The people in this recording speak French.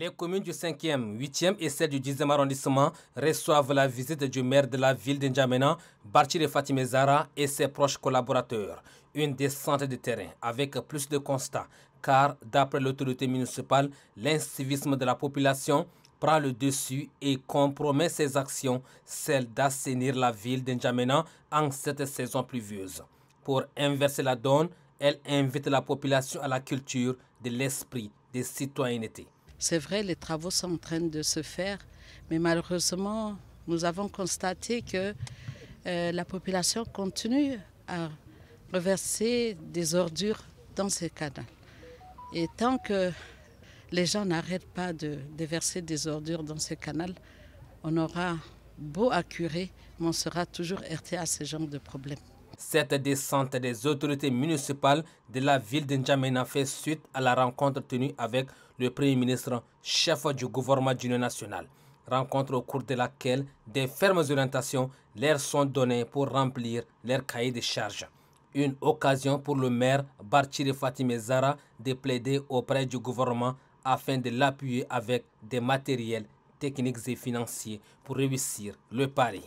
Les communes du 5e, 8e et 7e du 10e arrondissement reçoivent la visite du maire de la ville d'Enjamena, de Fatime Zara et ses proches collaborateurs. Une descente de terrain avec plus de constats, car d'après l'autorité municipale, l'incivisme de la population prend le dessus et compromet ses actions, celles d'assainir la ville d'Enjamena en cette saison pluvieuse. Pour inverser la donne, elle invite la population à la culture de l'esprit des citoyennetés. C'est vrai, les travaux sont en train de se faire, mais malheureusement, nous avons constaté que euh, la population continue à reverser des ordures dans ces canaux. Et tant que les gens n'arrêtent pas de, déverser des ordures dans ces canaux, on aura beau à curer, mais on sera toujours heurté à ce genre de problème. Cette descente des autorités municipales de la ville de N'Djamena fait suite à la rencontre tenue avec le Premier ministre, chef du gouvernement d'union nationale. Rencontre au cours de laquelle des fermes orientations leur sont données pour remplir leur cahier de charges. Une occasion pour le maire Bartire Fatime Zara de plaider auprès du gouvernement afin de l'appuyer avec des matériels techniques et financiers pour réussir le pari.